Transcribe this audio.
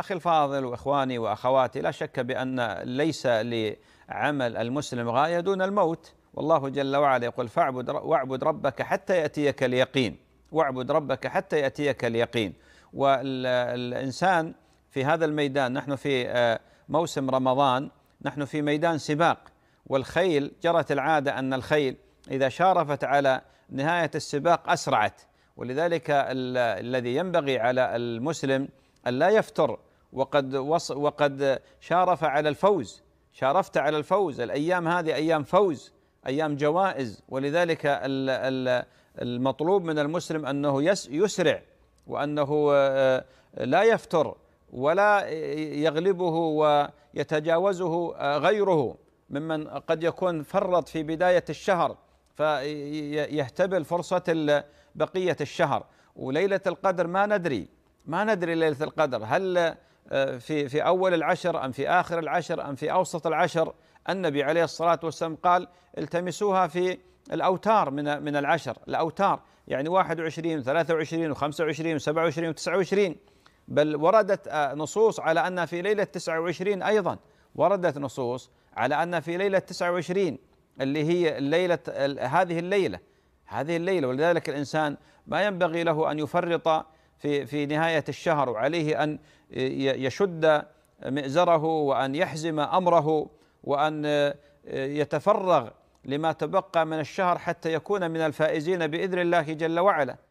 أخي الفاضل وإخواني وأخواتي لا شك بأن ليس لعمل المسلم غاية دون الموت والله جل وعلا يقول فاعبد واعبد ربك حتى يأتيك اليقين واعبد ربك حتى يأتيك اليقين والإنسان في هذا الميدان نحن في آه، موسم رمضان نحن في ميدان سباق والخيل جرت العادة أن الخيل إذا شارفت على نهاية السباق أسرعت ولذلك الذي ينبغي على المسلم أن لا يفتر وقد وص وقد شارف على الفوز شارفت على الفوز الايام هذه ايام فوز ايام جوائز ولذلك المطلوب من المسلم انه يسرع وانه آه، لا يفتر ولا يغلبه ويتجاوزه آه، غيره ممن قد يكون فرط في بدايه الشهر فيهتبل فرصه بقيه الشهر وليله القدر ما ندري ما ندري ليله القدر هل آه، في في اول العشر ام في اخر العشر ام في اوسط العشر النبي عليه الصلاه والسلام قال التمسوها في الاوتار من من العشر الاوتار يعني 21 23 و25 و27 و29 بل وردت آه، نصوص على ان في ليله 29 ايضا وردت نصوص على ان في ليله 29 اللي هي ليله هذه الليله هذه الليله ولذلك الانسان ما ينبغي له ان يفرط في في نهايه الشهر وعليه ان يشد مئزره وان يحزم امره وان يتفرغ لما تبقى من الشهر حتى يكون من الفائزين باذن الله جل وعلا